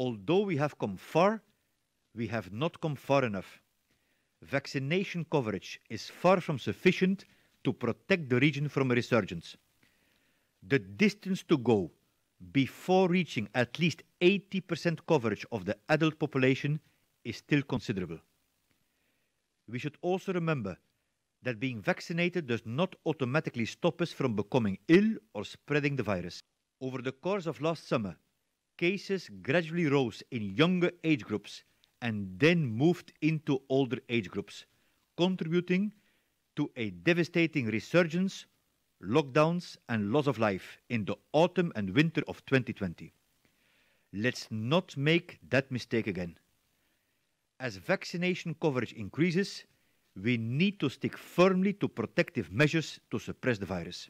although we have come far, we have not come far enough. Vaccination coverage is far from sufficient to protect the region from a resurgence. The distance to go before reaching at least 80% coverage of the adult population is still considerable. We should also remember that being vaccinated does not automatically stop us from becoming ill or spreading the virus. Over the course of last summer, cases gradually rose in younger age groups and then moved into older age groups, contributing to a devastating resurgence, lockdowns, and loss of life in the autumn and winter of 2020. Let's not make that mistake again. As vaccination coverage increases, we need to stick firmly to protective measures to suppress the virus.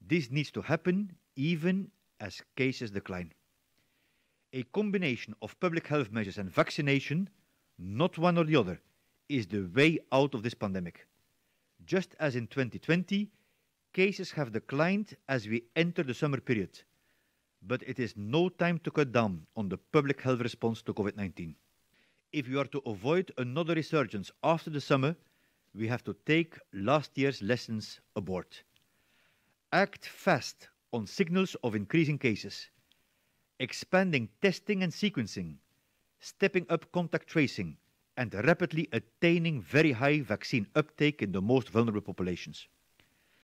This needs to happen even as cases decline. A combination of public health measures and vaccination, not one or the other, is the way out of this pandemic. Just as in 2020, cases have declined as we enter the summer period, but it is no time to cut down on the public health response to COVID 19. If we are to avoid another resurgence after the summer, we have to take last year's lessons aboard. Act fast on signals of increasing cases expanding testing and sequencing, stepping up contact tracing, and rapidly attaining very high vaccine uptake in the most vulnerable populations.